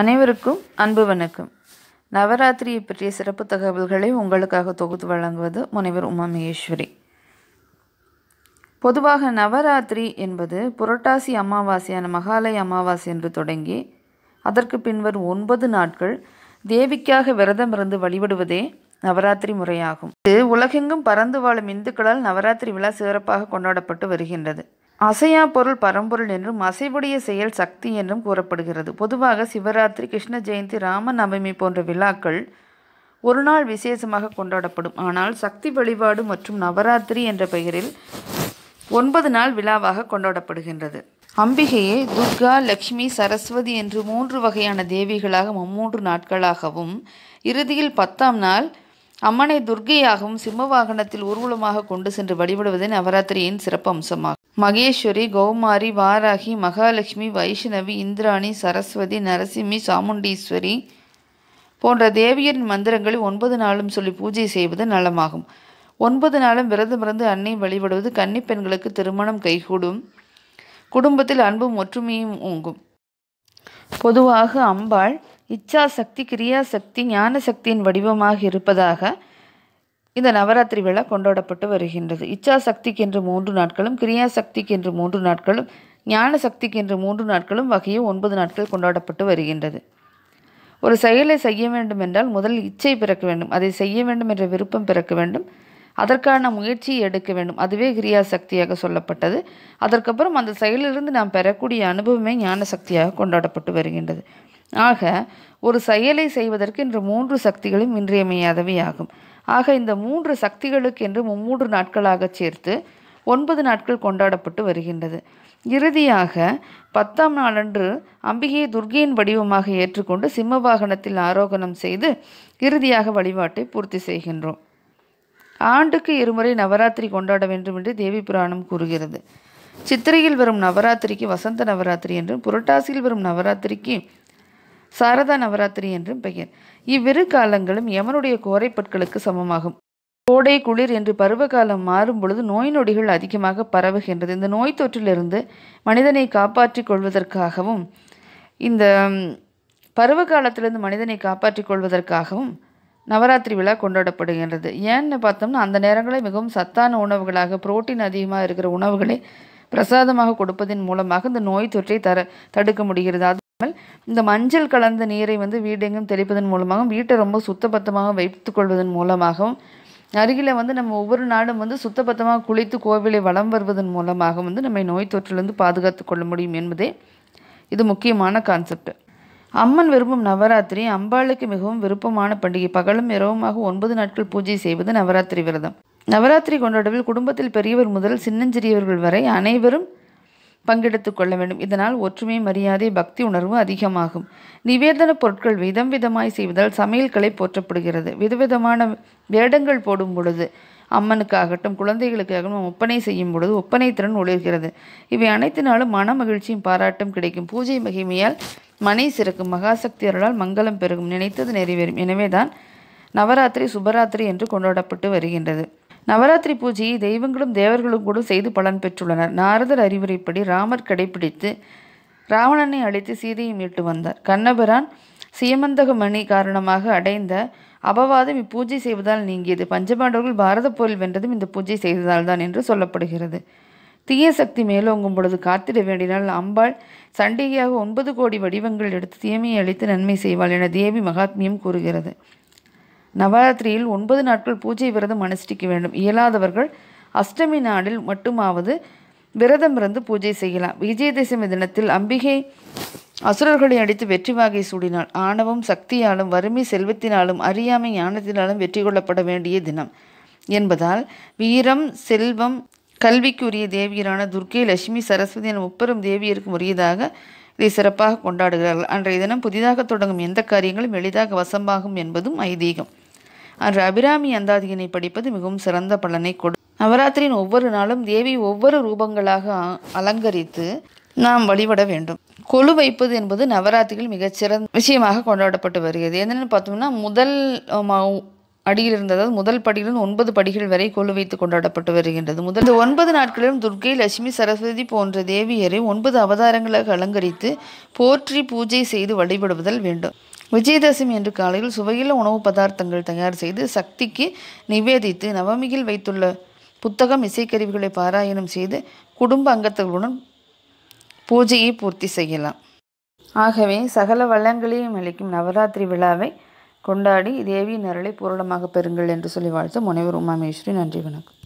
அனைவருக்கும் அன்பு வணக்கம் நவராத்திரியை பற்றிய சிறப்பு தகவல்களை உங்களுக்காக தொகுத்து வழங்குவது முனைவர் உமா மகேஸ்வரி பொதுவாக நவராத்திரி என்பது புரட்டாசி அமாவாசையான மகாலய அமாவாசை என்று தொடங்கி அதற்கு பின்வரும் ஒன்பது நாட்கள் தேவிக்காக விரதம் இருந்து வழிபடுவதே நவராத்திரி முறையாகும் இது உலகெங்கும் பறந்து வாழும் இந்துக்களால் நவராத்திரி விழா சிறப்பாக கொண்டாடப்பட்டு வருகின்றது அசையா பொருள் பரம்பொருள் என்றும் அசைவுடைய செயல் சக்தி என்றும் கூறப்படுகிறது பொதுவாக சிவராத்திரி கிருஷ்ண ஜெயந்தி ராமநவமி போன்ற விழாக்கள் ஒரு நாள் விசேஷமாக கொண்டாடப்படும் ஆனால் சக்தி வழிபாடு மற்றும் நவராத்திரி என்ற பெயரில் ஒன்பது நாள் விழாவாக கொண்டாடப்படுகின்றது அம்பிகையை துர்கா லக்ஷ்மி சரஸ்வதி என்று மூன்று வகையான தேவிகளாக மும்மூன்று நாட்களாகவும் இறுதியில் பத்தாம் நாள் அம்மனை துர்கையாகவும் சிம்ம வாகனத்தில் ஊர்வலமாக கொண்டு சென்று வழிபடுவதே நவராத்திரியின் சிறப்பு அம்சமாகும் மகேஸ்வரி கௌமாரி வாராகி மகாலட்சுமி வைஷ்ணவி இந்திராணி சரஸ்வதி நரசிம்மி சாமுண்டீஸ்வரி போன்ற தேவியரின் மந்திரங்களை ஒன்பது நாளும் சொல்லி பூஜை செய்வது நலமாகும் ஒன்பது நாளும் விரதமிருந்து அன்னை வழிபடுவது கன்னி பெண்களுக்கு திருமணம் கைகூடும் குடும்பத்தில் அன்பும் ஒற்றுமையும் ஓங்கும் பொதுவாக அம்பாள் இச்சாசக்தி கிரியாசக்தி ஞானசக்தியின் வடிவமாக இருப்பதாக இந்த நவராத்திரி விழா கொண்டாடப்பட்டு வருகின்றது இச்சாசக்திக்கு என்று மூன்று நாட்களும் கிரியாசக்திக்கு என்று மூன்று நாட்களும் ஞான சக்திக்கு என்று மூன்று நாட்களும் வகையும் ஒன்பது நாட்கள் கொண்டாடப்பட்டு வருகின்றது ஒரு செயலை செய்ய வேண்டும் என்றால் முதல் இச்சை பிறக்க வேண்டும் அதை செய்ய வேண்டும் என்ற விருப்பம் பிறக்க வேண்டும் அதற்கான முயற்சியை எடுக்க வேண்டும் அதுவே கிரியா சக்தியாக சொல்லப்பட்டது அதற்கப்புறம் அந்த செயலிலிருந்து நாம் பெறக்கூடிய அனுபவமே ஞான சக்தியாக கொண்டாடப்பட்டு வருகின்றது ஆக ஒரு செயலை செய்வதற்கு இன்று மூன்று சக்திகளும் இன்றியமையாதவை ஆகும் ஆக இந்த மூன்று சக்திகளுக்கு என்று மும்மூன்று நாட்களாக சேர்த்து ஒன்பது நாட்கள் கொண்டாடப்பட்டு வருகின்றது இறுதியாக பத்தாம் நாளன்று அம்பிகையை துர்கையின் வடிவமாக ஏற்றுக்கொண்டு சிம்ம வாகனத்தில் ஆரோகணம் செய்து இறுதியாக வழிபாட்டை பூர்த்தி செய்கின்றோம் ஆண்டுக்கு இருமுறை நவராத்திரி கொண்டாட வேண்டும் என்று தேவி புராணம் கூறுகிறது சித்திரையில் வரும் நவராத்திரிக்கு வசந்த நவராத்திரி என்றும் புரட்டாசியில் வரும் நவராத்திரிக்கு சாரதா நவராத்திரி என்றும் பெயர் இவ்விரு காலங்களும் யமனுடைய கோரைப்பற்களுக்கு சமமாகும் கோடை குளிர் என்று பருவகாலம் மாறும் பொழுது நோய் நொடிகள் அதிகமாக பரவுகின்றது இந்த நோய் தொற்றிலிருந்து மனிதனை காப்பாற்றிக் கொள்வதற்காகவும் இந்த பருவ காலத்திலிருந்து மனிதனை காப்பாற்றிக் கொள்வதற்காகவும் நவராத்திரி விழா கொண்டாடப்படுகின்றது ஏன்னு பார்த்தோம்னா அந்த நேரங்களில் மிகவும் சத்தான உணவுகளாக புரோட்டீன் அதிகமாக இருக்கிற உணவுகளை பிரசாதமாக கொடுப்பதன் மூலமாக இந்த நோய் தொற்றை தர தடுக்க முடிகிறது அது இந்த மஞ்சள் கலந்த நீரை வந்து வீடெங்கும் தெளிப்பதன் மூலமாகவும் வீட்டை ரொம்ப சுத்தபத்தமாக வைத்துக்கொள்வதன் மூலமாகவும் அருகில் வந்து நம்ம ஒவ்வொரு நாடும் வந்து சுத்தபத்தமாக குளித்து கோவிலை வளம் வருவதன் மூலமாக வந்து நம்மை நோய் தொற்றிலிருந்து பாதுகாத்து கொள்ள முடியும் என்பதே இது முக்கியமான கான்செப்ட் அம்மன் விரும்பும் நவராத்திரி அம்பாளுக்கு மிகவும் விருப்பமான பண்டிகை பகலும் இரவுமாக ஒன்பது நாட்கள் பூஜை செய்வது நவராத்திரி விரதம் நவராத்திரி கொண்டாடுவில் குடும்பத்தில் பெரியவர் முதல் சின்னஞ்சிறியவர்கள் வரை அனைவரும் பங்கெடுத்து கொள்ள வேண்டும் இதனால் ஒற்றுமை மரியாதை பக்தி உணர்வு அதிகமாகும் நிவேதன பொருட்கள் விதம் விதமாய் செய்வதால் சமையல்களை போற்றப்படுகிறது விதவிதமான வேடங்கள் போடும் பொழுது அம்மனுக்காகட்டும் குழந்தைகளுக்காகட்டும் ஒப்பனை செய்யும் பொழுது ஒப்பனை திறன் ஒளிர்கிறது இவை அனைத்து நாளும் மன மகிழ்ச்சியும் பாராட்டும் கிடைக்கும் பூஜை மகிமையால் மனை சிறக்கும் மகாசக்தியர்களால் மங்களம் பெருகும் நினைத்தது நிறைவேறும் எனவேதான் நவராத்திரி சுபராத்திரி என்று கொண்டாடப்பட்டு வருகின்றது நவராத்திரி பூஜையை தெய்வங்களும் தேவர்களும் கூட செய்து பலன் பெற்றுள்ளனர் நாரதர் அறிவுரைப்படி ராமர் கடைபிடித்து ராவணனை அழைத்து சீதையை மீட்டு வந்தார் கண்ணபிரான் மணி காரணமாக அடைந்த அபவாதம் இப்பூஜை செய்வதால் நீங்கியது பஞ்சபாண்டவர்கள் பாரத போரில் வென்றதும் இந்த பூஜை செய்ததால் தான் என்று சொல்லப்படுகிறது தீய சக்தி மேலோங்கும் பொழுது காத்திட வேண்டினால் அம்பாள் சண்டிகையாக ஒன்பது கோடி வடிவங்கள் எடுத்து தீமையை அழித்து நன்மை செய்வாள் என தேவி மகாத்மியம் கூறுகிறது நவராத்திரியில் ஒன்பது நாட்கள் பூஜை விரதம் அனுஷ்டிக்க வேண்டும் இயலாதவர்கள் அஷ்டமி நாளில் மட்டுமாவது விரதம் இருந்து பூஜை செய்யலாம் விஜயதசமி தினத்தில் அம்பிகை அசுரர்களை அடித்து வெற்றி வாகை சூடினாள் ஆணவம் சக்தியாலும் வறுமை செல்வத்தினாலும் அறியாமை ஞானத்தினாலும் வெற்றி கொள்ளப்பட வேண்டிய தினம் என்பதால் வீரம் செல்வம் கல்விக்குரிய தேவியரான துர்க்கை லட்சுமி சரஸ்வதி என முப்பெரும் தேவியருக்கும் உரியதாக இதை சிறப்பாக கொண்டாடுகிறார்கள் அன்றைய தினம் புதிதாக தொடங்கும் எந்த காரியங்களும் எளிதாக வசமாகும் என்பதும் ஐதீகம் அன்று அபிராமி அந்தாதியினை படிப்பது மிகவும் சிறந்த பலனை கொடு நவராத்திரியின் ஒவ்வொரு நாளும் தேவி ஒவ்வொரு ரூபங்களாக அலங்கரித்து நாம் வழிபட வேண்டும் கொழு வைப்பது என்பது நவராத்திரியில் மிகச்சிறந்த விஷயமாக கொண்டாடப்பட்டு வருகிறது என்னென்னு பார்த்தோம்னா முதல் அடியில் இருந்ததால் முதல் படியிலிருந்து ஒன்பது படிகள் வரை கொழு வைத்து கொண்டாடப்பட்டு வருகின்றது முதல் ஒன்பது நாட்களிலும் துர்க்கை லட்சுமி சரஸ்வதி போன்ற தேவியரை ஒன்பது அவதாரங்களாக அலங்கரித்து போற்றி பூஜை செய்து வழிபடுவதல் வேண்டும் விஜயதசமி என்று காலையில் சுவையில் உணவு பதார்த்தங்கள் தயார் செய்து சக்திக்கு நிவேதித்து நவமியில் வைத்துள்ள புத்தகம் இசைக்கருவிகளை பாராயணம் செய்து குடும்ப அங்கத்தர்களுடன் பூஜையை பூர்த்தி செய்யலாம் ஆகவே சகல வள்ளங்களையும் அளிக்கும் நவராத்திரி விழாவை கொண்டாடி தேவி நிரலை பூரணமாக பெறுங்கள் என்று சொல்லி வாழ்த்து முனைவர் உமாமேஸ்வரி நன்றி வணக்கம்